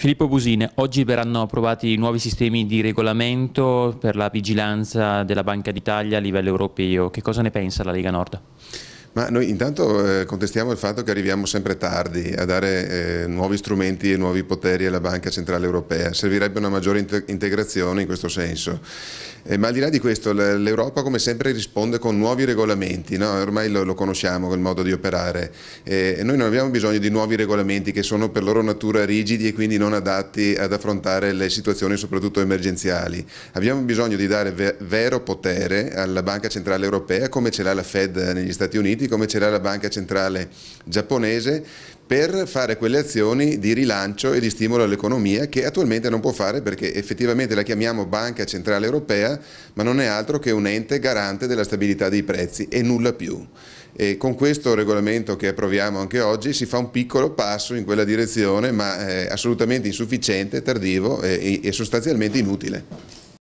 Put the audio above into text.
Filippo Busine, oggi verranno approvati nuovi sistemi di regolamento per la vigilanza della Banca d'Italia a livello europeo. Che cosa ne pensa la Lega Nord? Ma noi intanto eh, contestiamo il fatto che arriviamo sempre tardi a dare eh, nuovi strumenti e nuovi poteri alla Banca Centrale Europea, servirebbe una maggiore integrazione in questo senso. Eh, ma al di là di questo l'Europa come sempre risponde con nuovi regolamenti, no? ormai lo, lo, conosciamo quel modo di operare e noi non abbiamo bisogno di nuovi regolamenti che sono per loro natura rigidi e quindi non adatti ad affrontare le situazioni soprattutto emergenziali. Abbiamo bisogno di dare ver vero potere alla Banca Centrale Europea come ce l'ha la Fed eh, negli Stati Uniti Uniti come ce l'ha la Banca Centrale Giapponese per fare quelle azioni di rilancio e di stimolo all'economia che attualmente non può fare perché effettivamente la chiamiamo Banca Centrale Europea ma non è altro che un ente garante della stabilità dei prezzi e nulla più. E con questo regolamento che approviamo anche oggi si fa un piccolo passo in quella direzione ma assolutamente insufficiente, tardivo e sostanzialmente inutile.